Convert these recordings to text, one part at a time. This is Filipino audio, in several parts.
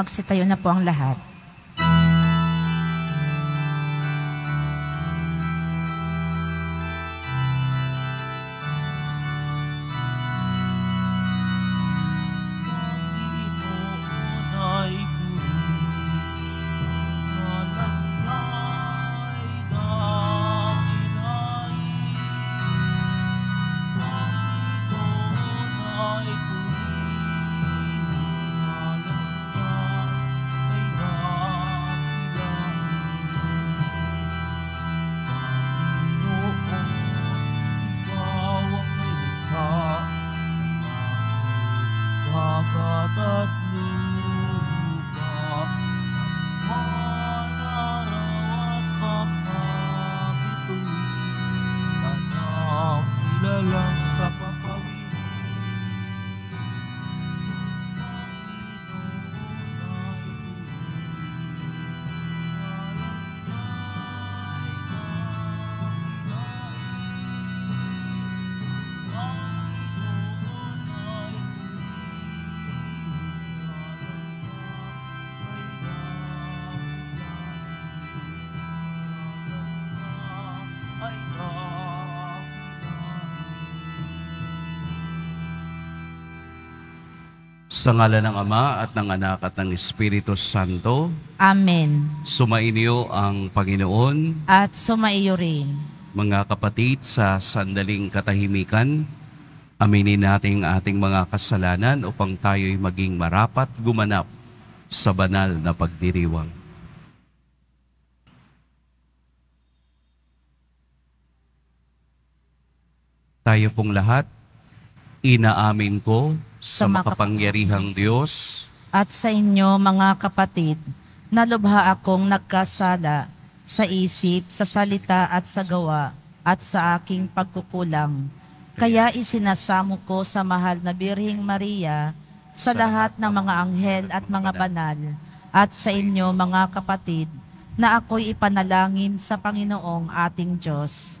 Magsitayo na po ang lahat. Sa ngala ng Ama at ng Anak at ng Espiritu Santo. Amen. Sumainyo ang Panginoon. At sumaiyo rin. Mga kapatid, sa sandaling katahimikan, aminin natin ang ating mga kasalanan upang tayo'y maging marapat gumanap sa banal na pagdiriwang. Tayo pong lahat Inaamin ko sa, makapangyarihang Diyos at sa inyo mga kapatid na lubha akong nagkasala sa isip, sa salita at sa gawa at sa aking pagkukulang. Kaya isinasamo ko sa mahal na Birhing Maria sa lahat ng mga anghel at mga banal at sa inyo mga kapatid na ako'y ipanalangin sa Panginoong ating Diyos.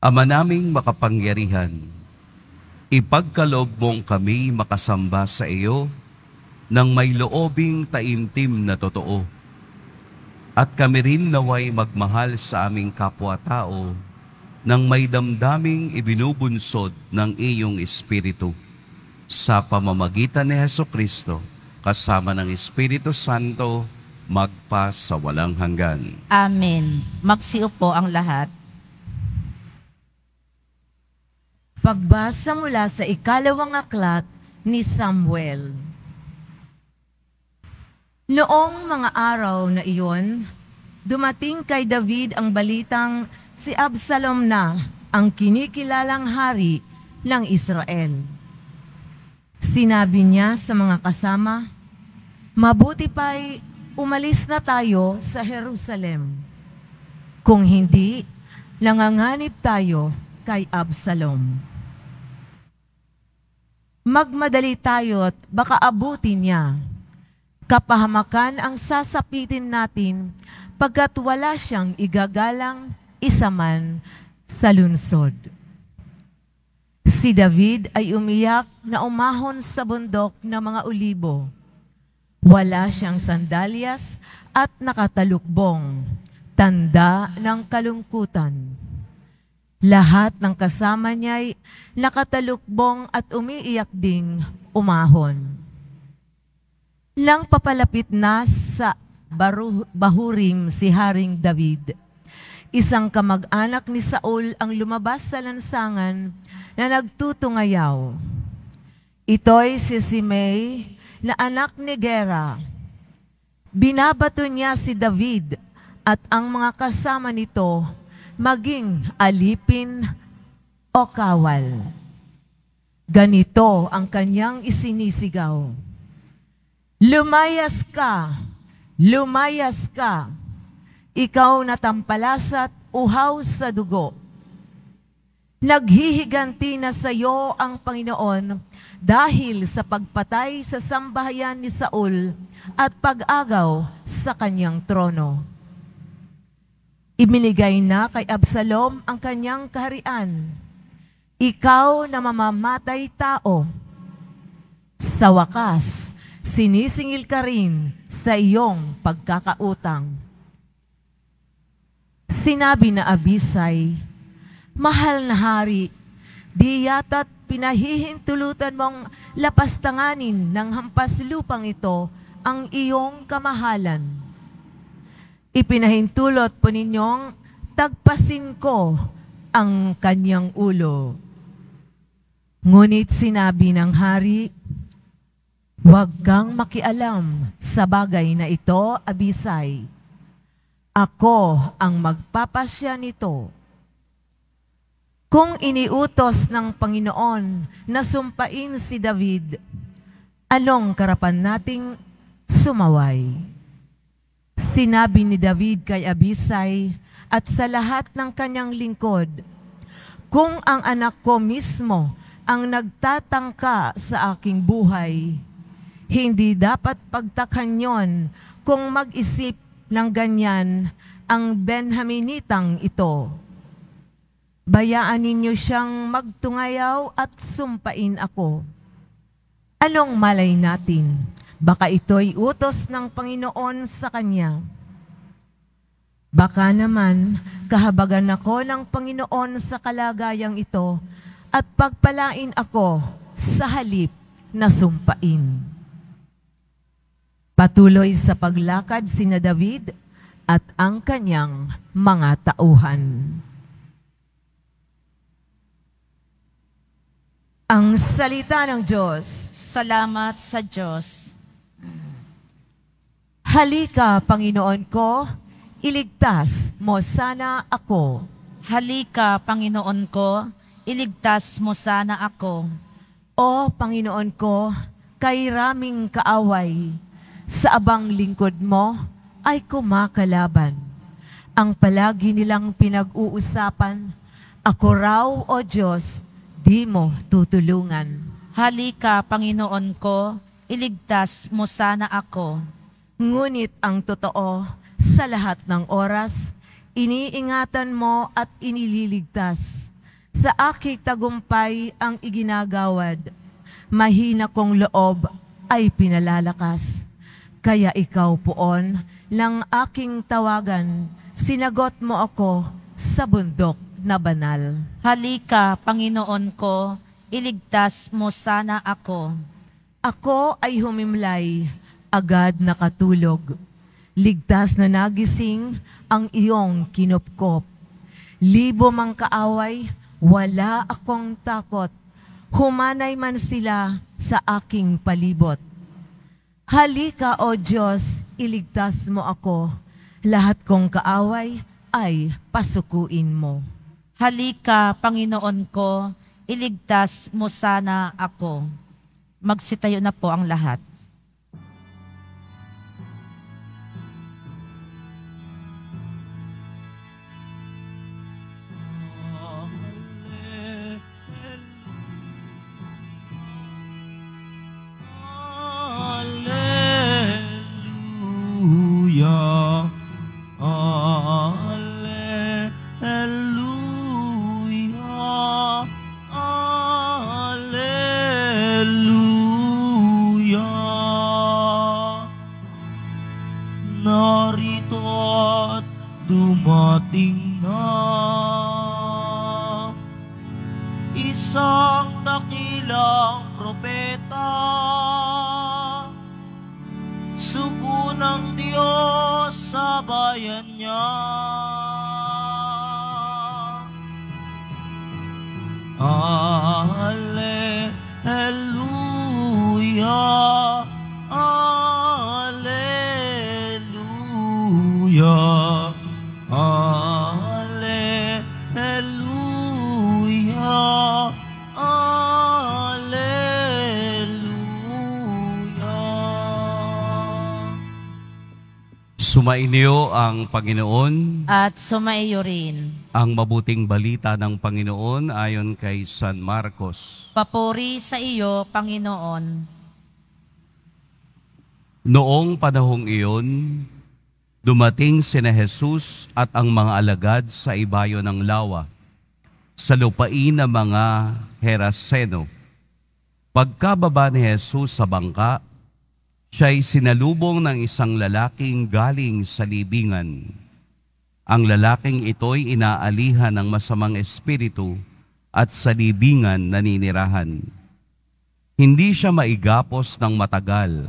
Ama naming makapangyarihan, ipagkalob mong kami makasamba sa iyo ng may loobing taimtim na totoo. At kami rin naway magmahal sa aming kapwa-tao ng may damdaming ibinubunsod ng iyong Espiritu sa pamamagitan ni Heso Kristo kasama ng Espiritu Santo magpa sa walang hanggan. Amen. Magsiupo ang lahat. Pagbasa mula sa ikalawang aklat ni Samuel. Noong mga araw na iyon, dumating kay David ang balitang si Absalom na ang kinikilalang hari ng Israel. Sinabi niya sa mga kasama, Mabuti pa'y umalis na tayo sa Jerusalem. Kung hindi, langanganip tayo kay Absalom magmadali tayo at baka abutin niya. Kapahamakan ang sasapitin natin pagkat wala siyang igagalang isa man sa lunsod. Si David ay umiyak na umahon sa bundok ng mga ulibo. Wala siyang sandalyas at nakatalukbong, tanda ng kalungkutan. Lahat ng kasama niya'y nakatalukbong at umiiyak ding umahon. Lang papalapit na sa baruh- bahurim si Haring David. Isang kamag-anak ni Saul ang lumabas sa lansangan na nagtutungayaw. Ito'y si Simei na anak ni Gera. Binabato niya si David at ang mga kasama nito maging alipin o kawal. Ganito ang kanyang isinisigaw. Lumayas ka, lumayas ka, ikaw na tampalasa't uhaw sa dugo. Naghihiganti na sa iyo ang Panginoon dahil sa pagpatay sa sambahayan ni Saul at pag-agaw sa kanyang trono. Ibinigay na kay Absalom ang kanyang kaharian. Ikaw na mamamatay tao. Sa wakas, sinisingil ka rin sa iyong pagkakautang. Sinabi na Abisay, Mahal na hari, di yata't pinahihintulutan mong lapastanganin ng hampas lupang ito ang iyong kamahalan Ipinahintulot po ninyong tagpasin ko ang kanyang ulo. Ngunit sinabi ng hari, Huwag kang makialam sa bagay na ito, Abisay. Ako ang magpapasya nito. Kung iniutos ng Panginoon na sumpain si David, along karapan nating sumaway. Sinabi ni David kay Abisay at sa lahat ng kanyang lingkod, Kung ang anak ko mismo ang nagtatangka sa aking buhay, hindi dapat pagtakhan yon kung mag-isip ng ganyan ang Benhaminitang ito. Bayaan ninyo siyang magtungayaw at sumpain ako. Anong malay natin? Baka ito'y utos ng Panginoon sa kanya. Baka naman kahabagan ako ng Panginoon sa kalagayang ito at pagpalain ako sa halip na sumpain. Patuloy sa paglakad sina David at ang kanyang mga tauhan. Ang salita ng Diyos. Salamat sa Diyos. Halika, Panginoon ko, iligtas mo sana ako. Halika, Panginoon ko, iligtas mo sana ako. O Panginoon ko, kay raming kaaway, sa abang lingkod mo ay kumakalaban. Ang palagi nilang pinag-uusapan, ako raw, O Diyos, di mo tutulungan. Halika, Panginoon ko, iligtas mo sana ako. Ngunit ang totoo, sa lahat ng oras, iniingatan mo at inililigtas. Sa aking tagumpay ang iginagawad. Mahina kong loob ay pinalalakas. Kaya ikaw poon, ng aking tawagan, sinagot mo ako sa bundok na banal. Halika, Panginoon ko, iligtas mo sana ako. Ako ay humimlay agad nakatulog. Ligtas na nagising ang iyong kinupkop. Libo mang kaaway, wala akong takot. Humanay man sila sa aking palibot. Halika, O Diyos, iligtas mo ako. Lahat kong kaaway ay pasukuin mo. Halika, Panginoon ko, iligtas mo sana ako. Magsitayo na po ang lahat. Sumainyo ang Panginoon at sumaiyo rin ang mabuting balita ng Panginoon ayon kay San Marcos. Papuri sa iyo, Panginoon. Noong panahong iyon, dumating si sina Jesus at ang mga alagad sa ibayo ng lawa sa lupain ng mga Heraseno. Pagkababa ni Jesus sa bangka, Siya'y sinalubong ng isang lalaking galing sa libingan. Ang lalaking ito'y inaalihan ng masamang espiritu at sa libingan naninirahan. Hindi siya maigapos ng matagal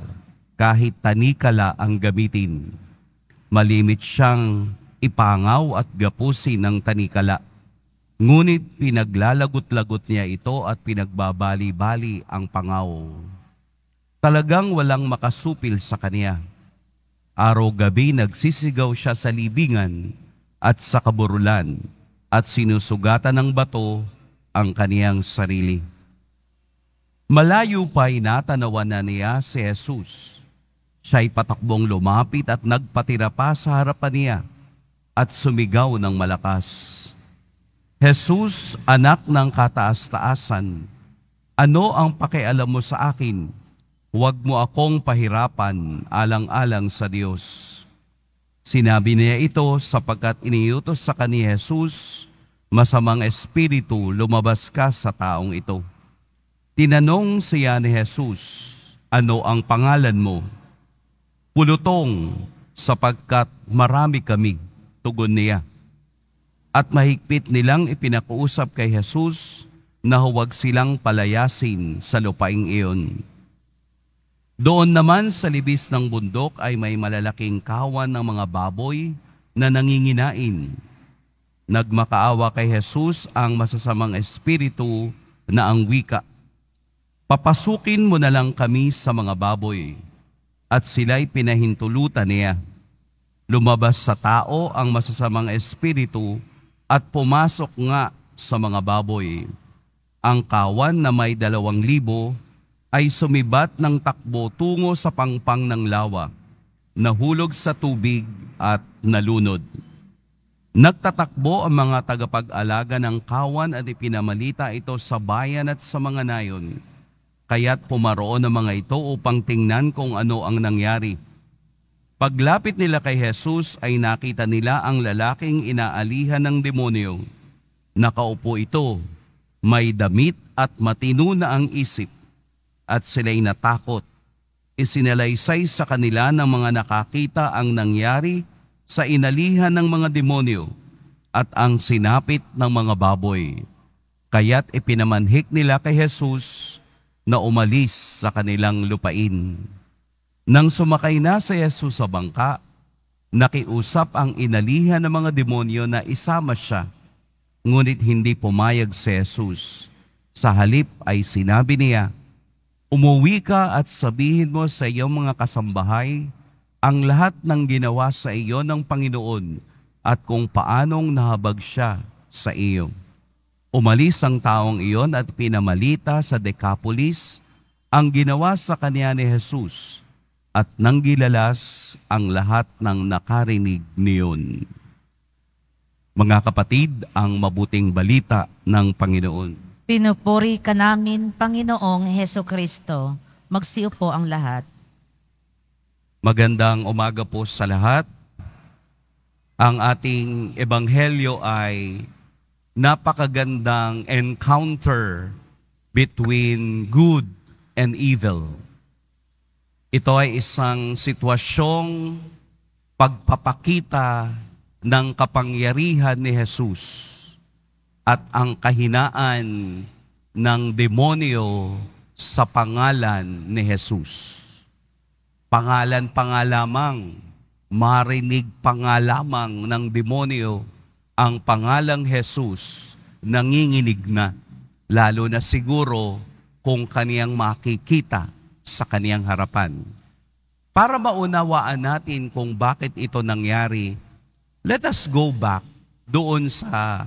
kahit tanikala ang gamitin. Malimit siyang ipangaw at gapusin ng tanikala. Ngunit pinaglalagot-lagot niya ito at pinagbabali-bali ang pangaw. Talagang walang makasupil sa kaniya. Araw-gabi nagsisigaw siya sa libingan at sa kaburulan at sinusugatan ng bato ang kaniyang sarili. Malayo pa natanawan na niya si Jesus. Siya'y patakbong lumapit at nagpatira pa sa harapan niya at sumigaw ng malakas. Jesus, anak ng kataas-taasan, ano ang pakialam mo sa akin? Huwag mo akong pahirapan alang-alang sa Diyos. Sinabi niya ito sapagkat iniutos sa kani Jesus, masamang espiritu lumabas ka sa taong ito. Tinanong siya ni Jesus, ano ang pangalan mo? Pulutong, sapagkat marami kami, tugon niya. At mahigpit nilang ipinakuusap kay Jesus na huwag silang palayasin sa lupaing iyon. Doon naman sa libis ng bundok ay may malalaking kawan ng mga baboy na nanginginain. Nagmakaawa kay Jesus ang masasamang espiritu na ang wika. Papasukin mo na lang kami sa mga baboy. At sila'y pinahintulutan niya. Lumabas sa tao ang masasamang espiritu at pumasok nga sa mga baboy. Ang kawan na may dalawang libo ay sumibat ng takbo tungo sa pangpang ng lawa, nahulog sa tubig at nalunod. Nagtatakbo ang mga tagapag-alaga ng kawan at ipinamalita ito sa bayan at sa mga nayon. Kaya't pumaroon ang mga ito upang tingnan kung ano ang nangyari. Paglapit nila kay Jesus ay nakita nila ang lalaking inaalihan ng demonyo. Nakaupo ito, may damit at matino na ang isip at sila'y natakot. Isinalaysay sa kanila ng mga nakakita ang nangyari sa inalihan ng mga demonyo at ang sinapit ng mga baboy. Kaya't ipinamanhik nila kay Jesus na umalis sa kanilang lupain. Nang sumakay na sa Jesus sa bangka, nakiusap ang inalihan ng mga demonyo na isama siya, ngunit hindi pumayag si Jesus. Sa halip ay sinabi niya, Umuwi ka at sabihin mo sa iyong mga kasambahay ang lahat ng ginawa sa iyo ng Panginoon at kung paanong nahabag siya sa iyo. Umalis ang taong iyon at pinamalita sa Decapolis ang ginawa sa kaniya ni Jesus at nanggilalas ang lahat ng nakarinig niyon. Mga kapatid, ang mabuting balita ng Panginoon. Pinupuri ka namin, Panginoong Heso Kristo. Magsiupo ang lahat. Magandang umaga po sa lahat. Ang ating ebanghelyo ay napakagandang encounter between good and evil. Ito ay isang sitwasyong pagpapakita ng kapangyarihan ni Jesus at ang kahinaan ng demonyo sa pangalan ni Jesus. Pangalan pa nga lamang, marinig pa nga lamang ng demonyo ang pangalang Jesus, nanginginig na, lalo na siguro kung kaniyang makikita sa kaniyang harapan. Para maunawaan natin kung bakit ito nangyari, let us go back doon sa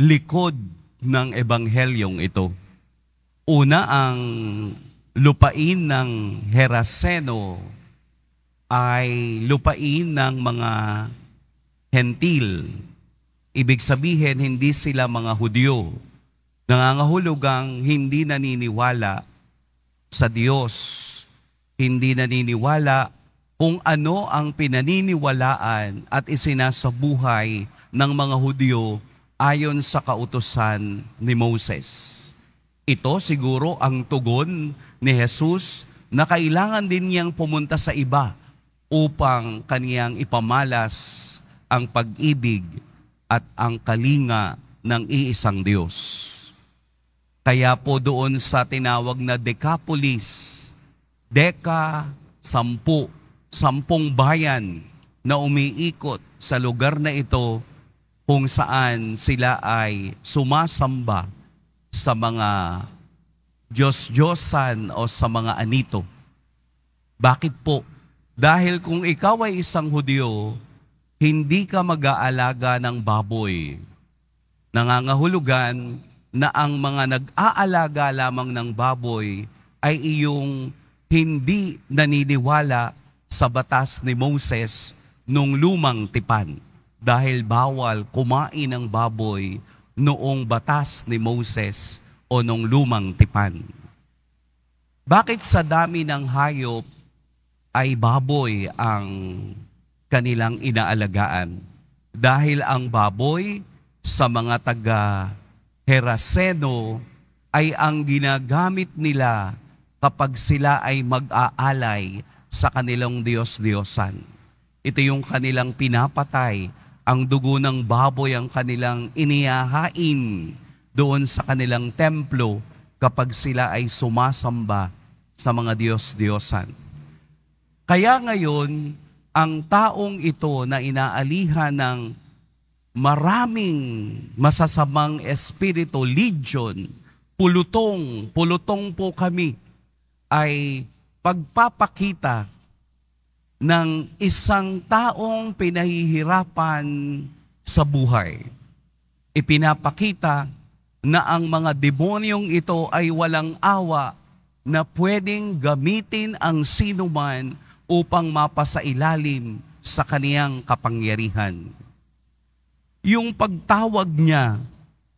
likod ng ebanghelyong ito. Una ang lupain ng Heraseno ay lupain ng mga hentil. Ibig sabihin, hindi sila mga Hudyo. Nangangahulugang hindi naniniwala sa Diyos. Hindi naniniwala kung ano ang pinaniniwalaan at isinasabuhay ng mga Hudyo ayon sa kautosan ni Moses. Ito siguro ang tugon ni Jesus na kailangan din niyang pumunta sa iba upang kaniyang ipamalas ang pag-ibig at ang kalinga ng iisang Diyos. Kaya po doon sa tinawag na Decapolis, Deka, sampu, sampung bayan na umiikot sa lugar na ito kung saan sila ay sumasamba sa mga Diyos-Diyosan o sa mga anito. Bakit po? Dahil kung ikaw ay isang Hudyo, hindi ka mag-aalaga ng baboy. Nangangahulugan na ang mga nag-aalaga lamang ng baboy ay iyong hindi naniniwala sa batas ni Moses nung lumang tipan dahil bawal kumain ng baboy noong batas ni Moses o nung lumang tipan. Bakit sa dami ng hayop ay baboy ang kanilang inaalagaan? Dahil ang baboy sa mga taga Heraseno ay ang ginagamit nila kapag sila ay mag-aalay sa kanilang Diyos-Diyosan. Ito yung kanilang pinapatay ang dugo ng baboy ang kanilang iniyahain doon sa kanilang templo kapag sila ay sumasamba sa mga Diyos-Diyosan. Kaya ngayon, ang taong ito na inaalihan ng maraming masasamang espiritu, legion, pulutong, pulutong po kami, ay pagpapakita ng isang taong pinahihirapan sa buhay. Ipinapakita na ang mga demonyong ito ay walang awa na pwedeng gamitin ang sinuman upang mapasailalim sa kaniyang kapangyarihan. Yung pagtawag niya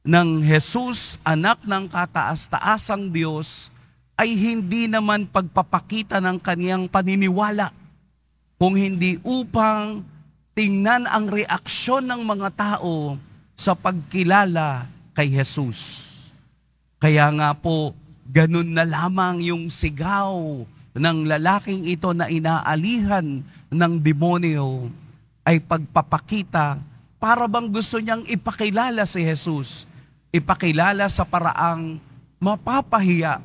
ng Jesus, anak ng kataas-taasang Diyos, ay hindi naman pagpapakita ng kaniyang paniniwala kung hindi upang tingnan ang reaksyon ng mga tao sa pagkilala kay Jesus. Kaya nga po, ganun na lamang yung sigaw ng lalaking ito na inaalihan ng demonyo ay pagpapakita para bang gusto niyang ipakilala si Jesus. Ipakilala sa paraang mapapahiya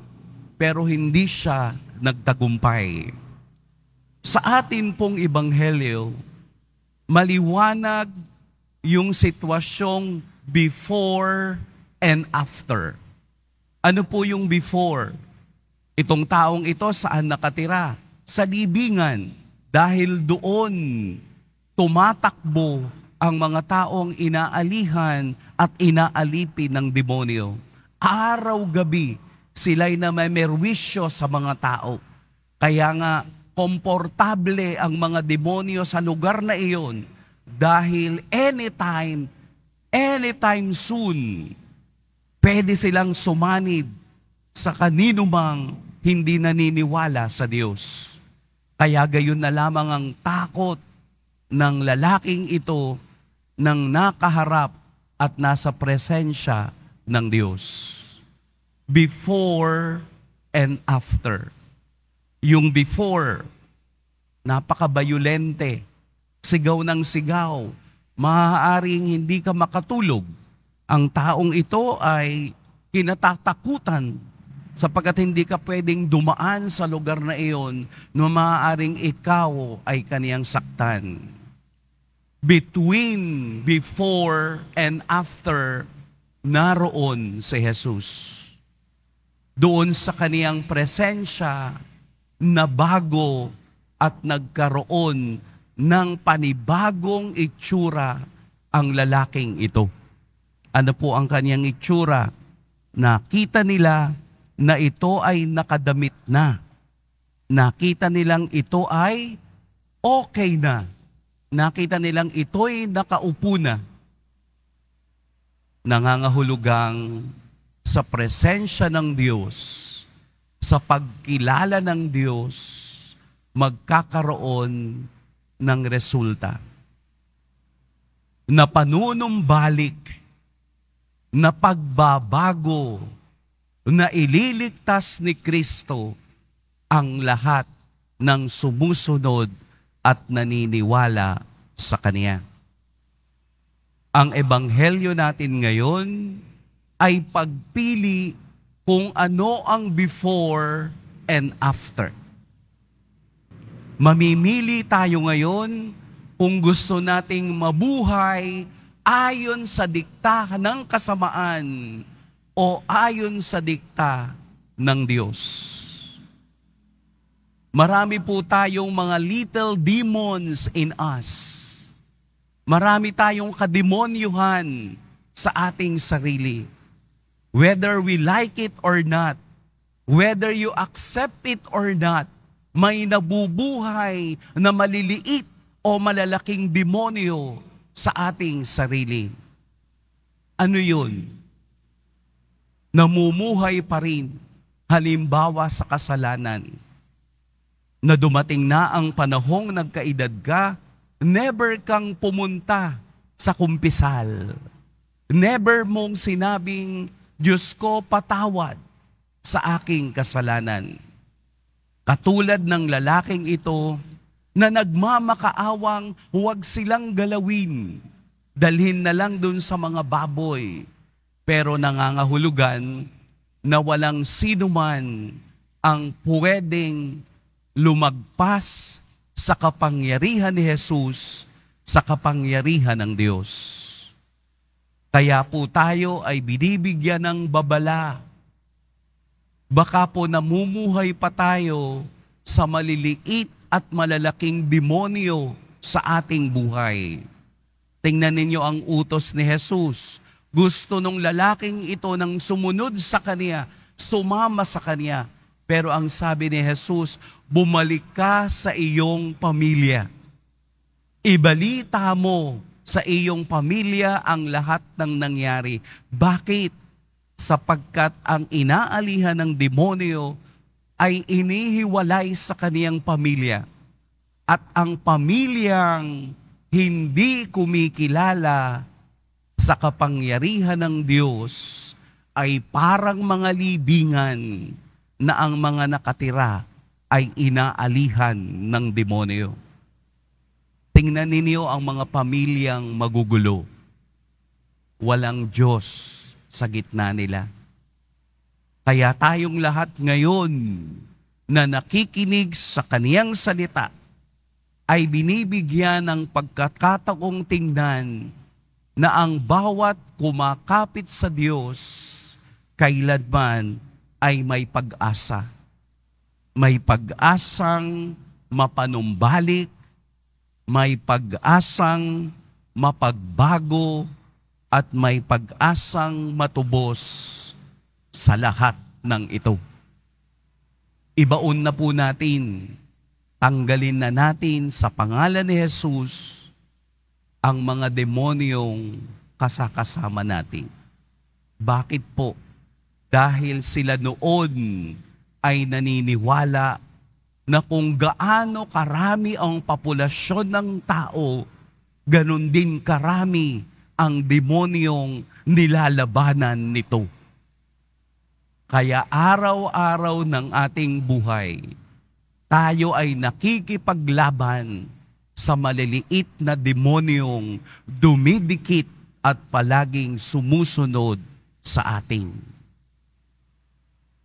pero hindi siya nagtagumpay. Sa atin pong ibanghelyo, maliwanag yung sitwasyong before and after. Ano po yung before? Itong taong ito saan nakatira? Sa libingan. Dahil doon tumatakbo ang mga taong inaalihan at inaalipin ng demonyo. Araw-gabi sila'y na may namamerwisyo sa mga tao. Kaya nga, komportable ang mga demonyo sa lugar na iyon dahil anytime, anytime soon, pwede silang sumanib sa kanino mang hindi naniniwala sa Diyos. Kaya gayon na lamang ang takot ng lalaking ito nang nakaharap at nasa presensya ng Diyos. Before and after. Yung before, napakabayulente, sigaw ng sigaw, maaaring hindi ka makatulog. Ang taong ito ay kinatatakutan sapagkat hindi ka pwedeng dumaan sa lugar na iyon na maaaring ikaw ay kaniyang saktan. Between, before, and after, naroon si Jesus. Doon sa kaniyang presensya, nabago at nagkaroon ng panibagong itsura ang lalaking ito. Ano po ang kanyang itsura? Nakita nila na ito ay nakadamit na. Nakita nilang ito ay okay na. Nakita nilang ito'y nakaupo na. Nangangahulugang sa presensya ng Diyos sa pagkilala ng Diyos, magkakaroon ng resulta. Na panunumbalik, na pagbabago, na ililigtas ni Kristo ang lahat ng sumusunod at naniniwala sa Kanya. Ang ebanghelyo natin ngayon ay pagpili kung ano ang before and after. Mamimili tayo ngayon kung gusto nating mabuhay ayon sa dikta ng kasamaan o ayon sa dikta ng Diyos. Marami po tayong mga little demons in us. Marami tayong kademonyuhan sa ating sarili. Whether we like it or not, whether you accept it or not, may nabubuhay na maliliit o malalaking demonyo sa ating sarili. Ano yun? Namumuhay pa rin halimbawa sa kasalanan na dumating na ang panahong nagkaedad ka, never kang pumunta sa kumpisal. Never mong sinabing, Diyos ko, patawad sa aking kasalanan. Katulad ng lalaking ito na nagmamakaawang huwag silang galawin. Dalhin na lang dun sa mga baboy. Pero nangangahulugan na walang sino man ang pwedeng lumagpas sa kapangyarihan ni Jesus, sa kapangyarihan ng Diyos. Kaya po tayo ay binibigyan ng babala. Baka po namumuhay pa tayo sa maliliit at malalaking demonyo sa ating buhay. Tingnan ninyo ang utos ni Jesus. Gusto nung lalaking ito nang sumunod sa kaniya, sumama sa kaniya. Pero ang sabi ni Jesus, bumalik ka sa iyong pamilya. Ibalita mo sa iyong pamilya ang lahat ng nangyari. Bakit? Sapagkat ang inaalihan ng demonyo ay inihiwalay sa kaniyang pamilya. At ang pamilyang hindi kumikilala sa kapangyarihan ng Diyos ay parang mga libingan na ang mga nakatira ay inaalihan ng demonyo. Tingnan ninyo ang mga pamilyang magugulo. Walang Diyos sa gitna nila. Kaya tayong lahat ngayon na nakikinig sa kaniyang salita ay binibigyan ng pagkakataong tingnan na ang bawat kumakapit sa Diyos kailanman ay may pag-asa. May pag-asang mapanumbalik may pag-asang mapagbago at may pag-asang matubos sa lahat ng ito. Ibaon na po natin, tanggalin na natin sa pangalan ni Jesus ang mga demonyong kasakasama natin. Bakit po? Dahil sila noon ay naniniwala na kung gaano karami ang populasyon ng tao, ganun din karami ang demonyong nilalabanan nito. Kaya araw-araw ng ating buhay, tayo ay nakikipaglaban sa maliliit na demonyong dumidikit at palaging sumusunod sa atin.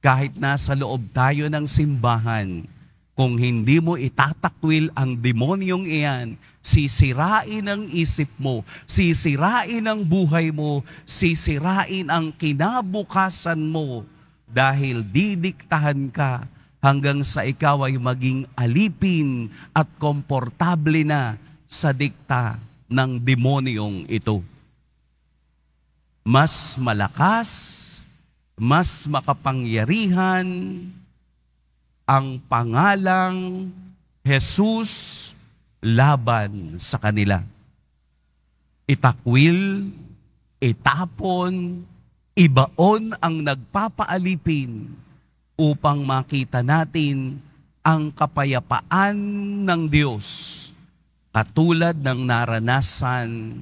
Kahit nasa loob tayo ng simbahan, kung hindi mo itatakwil ang demonyong iyan, sisirain ang isip mo, sisirain ang buhay mo, sisirain ang kinabukasan mo dahil didiktahan ka hanggang sa ikaw ay maging alipin at komportable na sa dikta ng demonyong ito. Mas malakas, mas makapangyarihan, ang pangalang Jesus laban sa kanila. Itakwil, itapon, ibaon ang nagpapaalipin upang makita natin ang kapayapaan ng Diyos katulad ng naranasan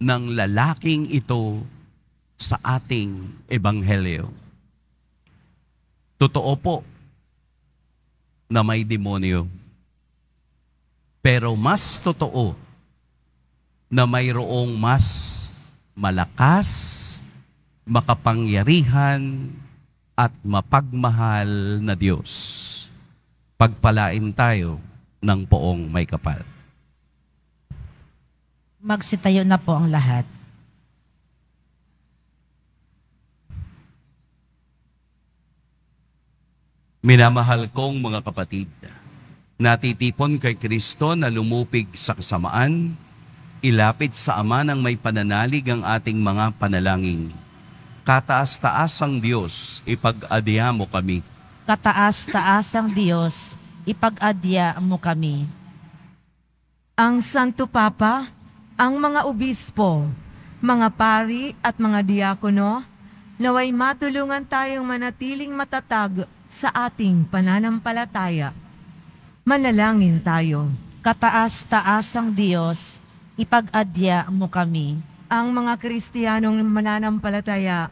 ng lalaking ito sa ating ebanghelyo. Totoo po na may demonyo. Pero mas totoo na mayroong mas malakas, makapangyarihan, at mapagmahal na Diyos. Pagpalain tayo ng poong may kapal. Magsitayo na po ang lahat. Minamahal kong mga kapatid, natitipon kay Kristo na lumupig sa kasamaan, ilapit sa Ama ng may pananalig ang ating mga panalangin. Kataas-taas ang Diyos, ipag-adya mo kami. Kataas-taas ang Diyos, ipag-adya mo kami. Ang Santo Papa, ang mga obispo, mga pari at mga diakono, naway matulungan tayong manatiling matatag sa ating pananampalataya. Manalangin tayo. Kataas-taasang taas Diyos, ipag-adya mo kami. Ang mga Kristiyanong mananampalataya,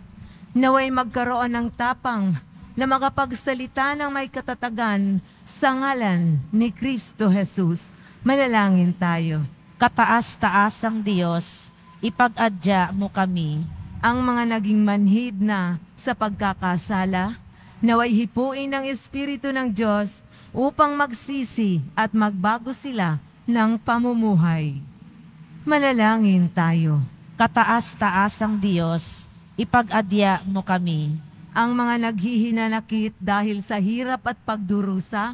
naway magkaroon ng tapang na makapagsalita ng may katatagan sa ngalan ni Kristo Jesus. Manalangin tayo. Kataas-taasang taas Diyos, ipag-adya mo kami. Ang mga naging manhid na sa pagkakasala, Naway hipuin ng Espiritu ng Diyos upang magsisi at magbago sila ng pamumuhay. Manalangin tayo. Kataas-taas ang Diyos, ipag-adya mo kami. Ang mga naghihinanakit dahil sa hirap at pagdurusa,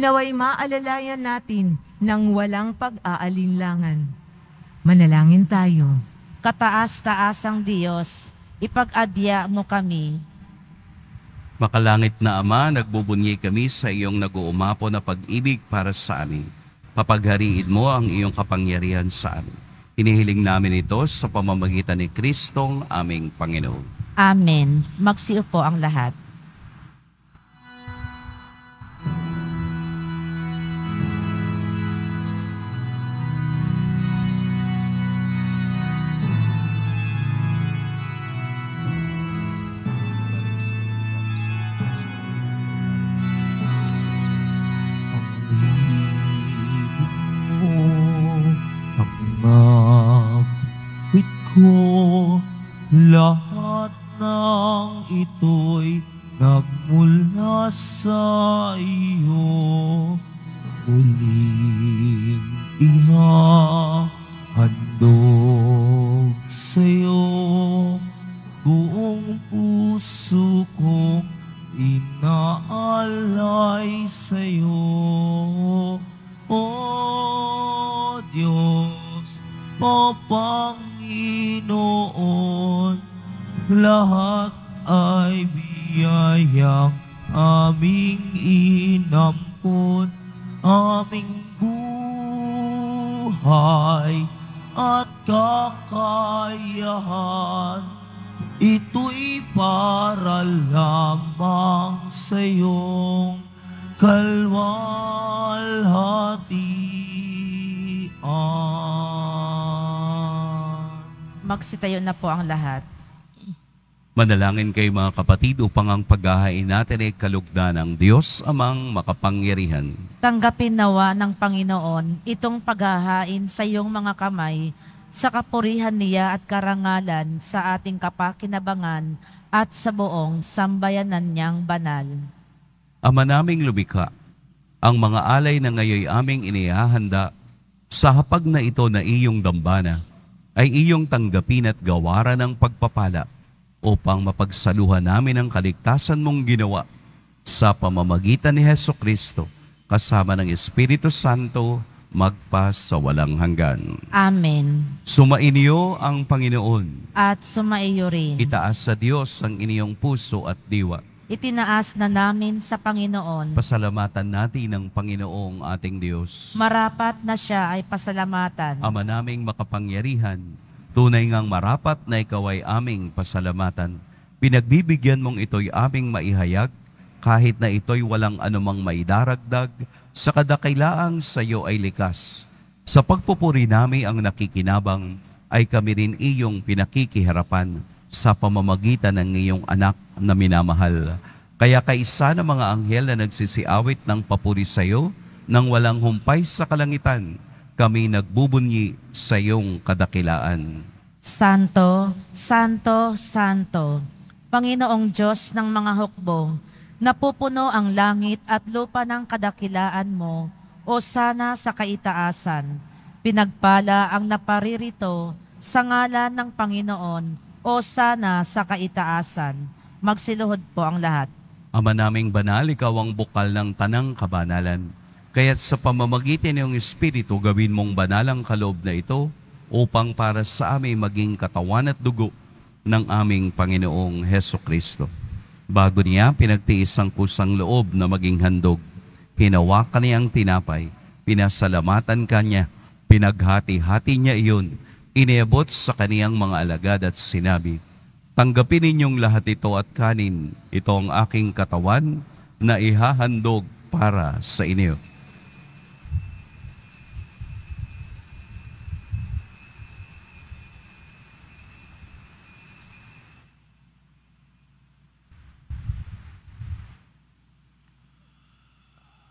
naway maalalayan natin ng walang pag-aalinlangan. Manalangin tayo. Kataas-taas ang Diyos, ipag-adya mo kami. Makalangit na Ama, nagbubunyi kami sa iyong naguumapo na pag-ibig para sa amin. Papaghariin mo ang iyong kapangyarihan sa amin. Hinihiling namin ito sa pamamagitan ni Kristong aming Panginoon. Amen. Magsiupo ang lahat. ang sayong kalwalhatian. Magsitayo na po ang lahat. Manalangin kayo mga kapatid upang ang paghahain natin ay kalugdan ng Diyos amang makapangyarihan. Tanggapin nawa ng Panginoon itong paghahain sa iyong mga kamay sa kapurihan niya at karangalan sa ating kapakinabangan at sa buong sambayanan niyang banal. Ama naming lumikha, ang mga alay na ngayoy aming inihahanda sa hapag na ito na iyong dambana ay iyong tanggapin at gawaran ng pagpapala upang mapagsaluhan namin ang kaligtasan mong ginawa sa pamamagitan ni Heso Kristo kasama ng Espiritu Santo magpas sa walang hanggan. Amen. Sumainyo ang Panginoon. At sumaiyo rin. Itaas sa Diyos ang iniyong puso at diwa. Itinaas na namin sa Panginoon. Pasalamatan natin ang Panginoong ating Diyos. Marapat na siya ay pasalamatan. Ama naming makapangyarihan, tunay ngang marapat na ikaw ay aming pasalamatan. Pinagbibigyan mong ito'y aming maihayag, kahit na ito'y walang anumang maidaragdag, sa kadakilaang sa iyo ay likas. Sa pagpupuri namin ang nakikinabang, ay kami rin iyong pinakikiharapan sa pamamagitan ng iyong anak na minamahal. Kaya kaisa ng mga anghel na nagsisiawit ng papuri sa iyo, nang walang humpay sa kalangitan, kami nagbubunyi sa iyong kadakilaan. Santo, Santo, Santo, Panginoong Diyos ng mga hukbo, Napupuno ang langit at lupa ng kadakilaan mo, o sana sa kaitaasan. Pinagpala ang naparirito sa ngalan ng Panginoon, o sana sa kaitaasan. Magsiluhod po ang lahat. Ama naming banal, ikaw ang bukal ng tanang kabanalan. Kaya't sa pamamagitan ng Espiritu, gawin mong banalang kaloob na ito upang para sa amin maging katawan at dugo ng aming Panginoong Heso Kristo. Bago niya pinagtiis ang kusang loob na maging handog, Hinawa niya ang tinapay, pinasalamatan kanya, pinaghati-hati niya iyon, inebot sa kaniyang mga alagad at sinabi, Tanggapin ninyong lahat ito at kanin, ito ang aking katawan na ihahandog para sa inyo.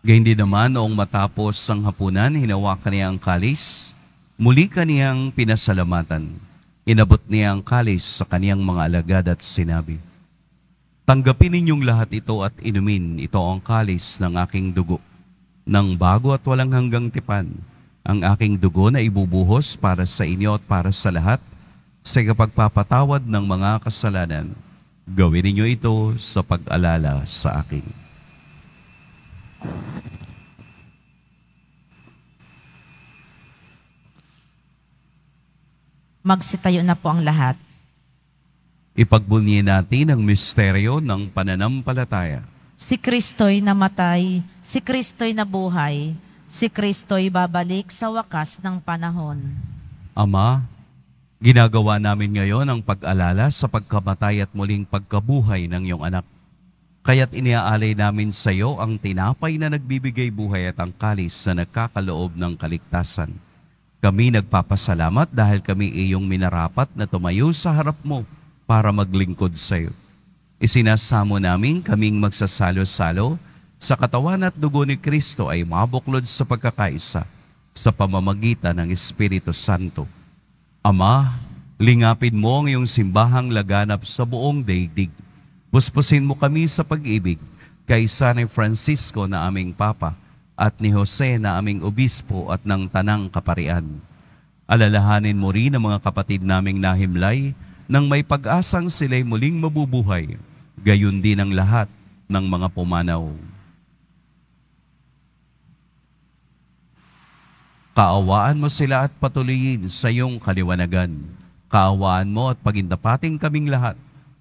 Gayndi naman noong matapos ang hapunan, hinawakan niya ang kalis. Muli kaniyang pinasalamatan. Inabot niya ang kalis sa kaniyang mga alagad at sinabi, Tanggapin ninyong lahat ito at inumin ito ang kalis ng aking dugo. Nang bago at walang hanggang tipan, ang aking dugo na ibubuhos para sa inyo at para sa lahat sa kapagpapatawad ng mga kasalanan. Gawin ninyo ito sa pag-alala sa akin. Magsitayo na po ang lahat. Ipagbunyi natin ang misteryo ng pananampalataya. Si Kristo'y namatay, si Kristo'y nabuhay, si Kristo'y babalik sa wakas ng panahon. Ama, ginagawa namin ngayon ang pag-alala sa pagkamatay at muling pagkabuhay ng iyong anak Kaya't iniaalay namin sa iyo ang tinapay na nagbibigay buhay at ang kalis sa nagkakaloob ng kaligtasan. Kami nagpapasalamat dahil kami iyong minarapat na tumayo sa harap mo para maglingkod sa iyo. Isinasamo namin kaming magsasalo-salo sa katawan at dugo ni Kristo ay mabuklod sa pagkakaisa sa pamamagitan ng Espiritu Santo. Ama, lingapin mo ang iyong simbahang laganap sa buong daigdig Puspusin mo kami sa pag-ibig kay San Francisco na aming Papa at ni Jose na aming Obispo at ng Tanang Kaparian. Alalahanin mo rin ang mga kapatid naming nahimlay nang may pag-asang sila'y muling mabubuhay, gayon din ang lahat ng mga pumanaw. Kaawaan mo sila at patuloyin sa iyong kaliwanagan. Kaawaan mo at pagindapating kaming lahat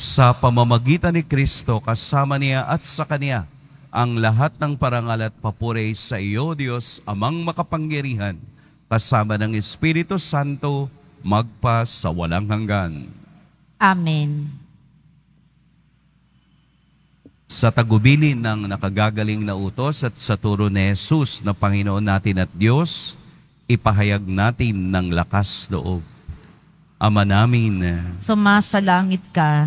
sa pamamagitan ni Kristo kasama niya at sa Kanya ang lahat ng parangal at papuri sa iyo, Diyos, amang makapangyarihan, kasama ng Espiritu Santo, magpa sa walang hanggan. Amen. Sa tagubilin ng nakagagaling na utos at sa turo ni Jesus na Panginoon natin at Diyos, ipahayag natin ng lakas doob. Ama namin, sumasalangit ka,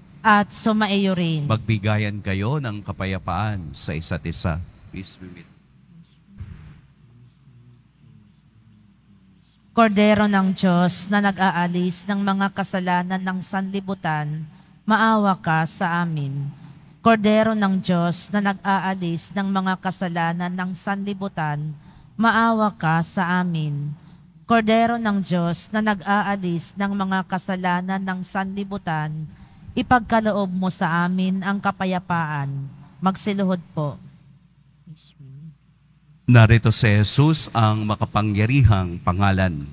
at sumaiyo rin. Magbigayan kayo ng kapayapaan sa isa't isa. Peace be with Kordero ng Diyos na nag-aalis ng mga kasalanan ng sanlibutan, maawa ka sa amin. Kordero ng Diyos na nag-aalis ng mga kasalanan ng sanlibutan, maawa ka sa amin. Kordero ng Diyos na nag-aalis ng mga kasalanan ng sanlibutan, maawa ka sa amin ipagkaloob mo sa amin ang kapayapaan. Magsiluhod po. Narito si Jesus ang makapangyarihang pangalan.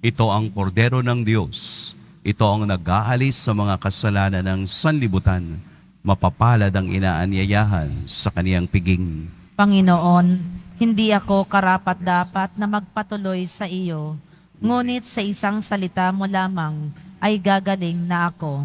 Ito ang kordero ng Diyos. Ito ang nag-aalis sa mga kasalanan ng sanlibutan. Mapapalad ang inaanyayahan sa kaniyang piging. Panginoon, hindi ako karapat-dapat na magpatuloy sa iyo, ngunit sa isang salita mo lamang ay gagaling na ako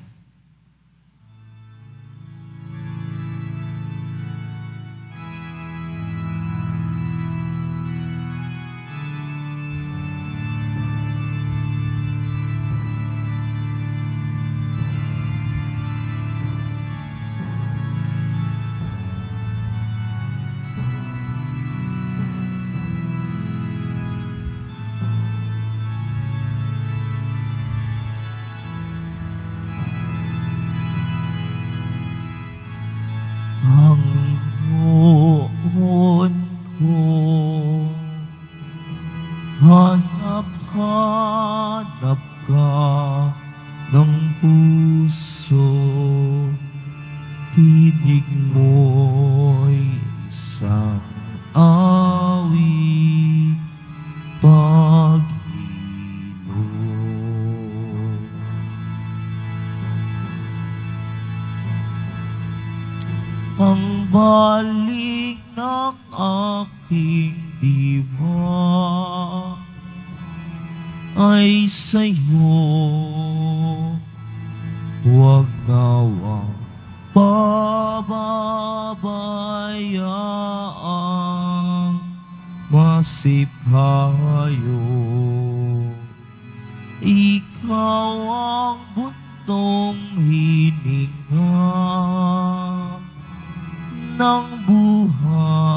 ng buhay.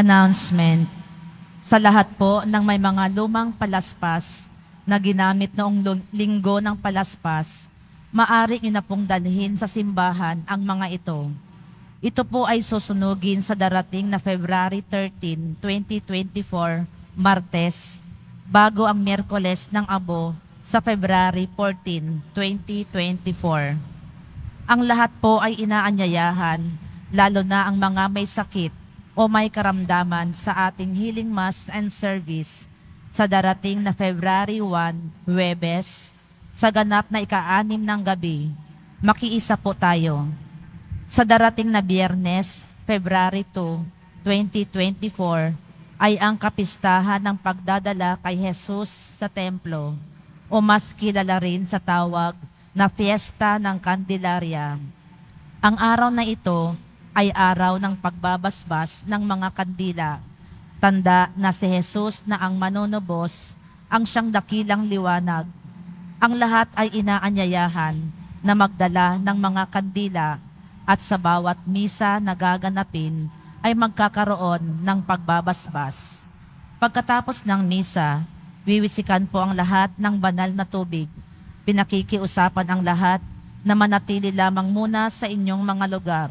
announcement sa lahat po ng may mga lumang palaspas na ginamit noong linggo ng palaspas, maari nyo na pong dalhin sa simbahan ang mga ito. Ito po ay susunugin sa darating na February 13, 2024, Martes, bago ang Merkoles ng Abo sa February 14, 2024. Ang lahat po ay inaanyayahan, lalo na ang mga may sakit o may karamdaman sa ating healing mass and service sa darating na February 1, Huwebes, sa ganap na ika-anim ng gabi, makiisa po tayo. Sa darating na Biyernes, February 2, 2024, ay ang kapistahan ng pagdadala kay Jesus sa templo o mas kilala rin sa tawag na Fiesta ng Candelaria. Ang araw na ito ay araw ng pagbabasbas ng mga kandila. Tanda na si Jesus na ang manonobos, ang siyang dakilang liwanag. Ang lahat ay inaanyayahan na magdala ng mga kandila at sa bawat misa na gaganapin ay magkakaroon ng pagbabasbas. Pagkatapos ng misa, wiwisikan po ang lahat ng banal na tubig. Pinakikiusapan ang lahat na manatili lamang muna sa inyong mga lugar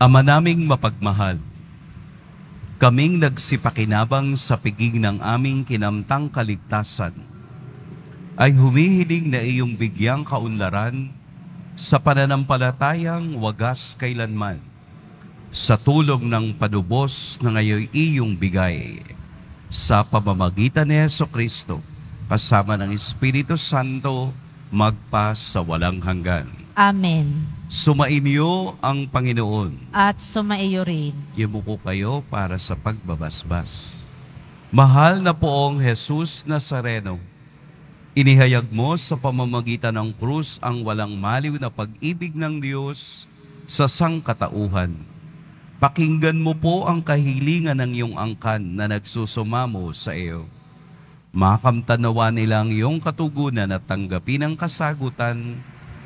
Ama naming mapagmahal, kaming nagsipakinabang sa piging ng aming kinamtang kaligtasan, ay humihiling na iyong bigyang kaunlaran sa pananampalatayang wagas kailanman, sa tulong ng panubos na ngayon iyong bigay, sa pamamagitan ni Yeso Kristo, kasama ng Espiritu Santo, magpa sa walang hanggan. Amen. Sumainyo ang Panginoon. At sumaiyo rin. Yumuko kayo para sa pagbabasbas. Mahal na poong Jesus Nazareno, inihayag mo sa pamamagitan ng krus ang walang maliw na pag-ibig ng Diyos sa sangkatauhan. Pakinggan mo po ang kahilingan ng iyong angkan na nagsusumamo sa iyo. Makamtanawa nila ang iyong katugunan at tanggapin ang kasagutan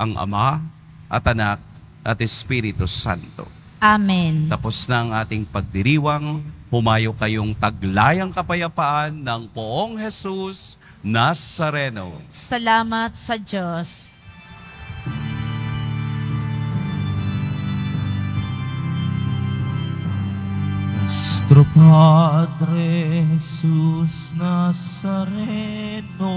ang Ama at Anak at Espiritu Santo. Amen. Tapos na ang ating pagdiriwang, humayo kayong taglayang kapayapaan ng poong Jesus Nazareno. Salamat sa Diyos. Nuestro Padre Jesús Nazareno,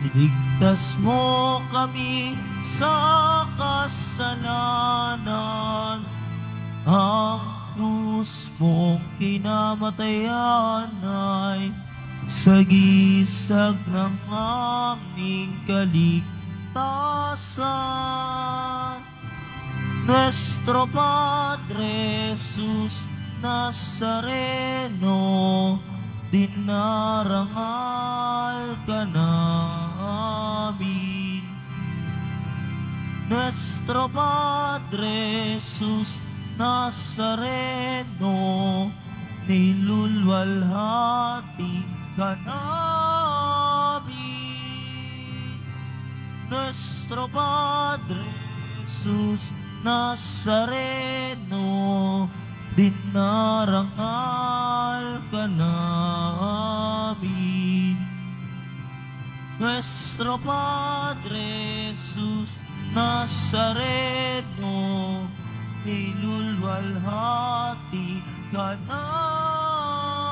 Iligtas mo kami sa kasalanan Ang krus mo kinamatayan ay Sagisag ng aming kaligtasan Nuestro Padre Jesus Nazareno Dinarangal ka na David, nuestro Padre Jesús Nazareno, nilulwalhati ka namin. Nuestro Padre Jesus Nazareno, dinarangal ka namin nuestro Padre Jesús Nazareno, nilulwalhati ka na.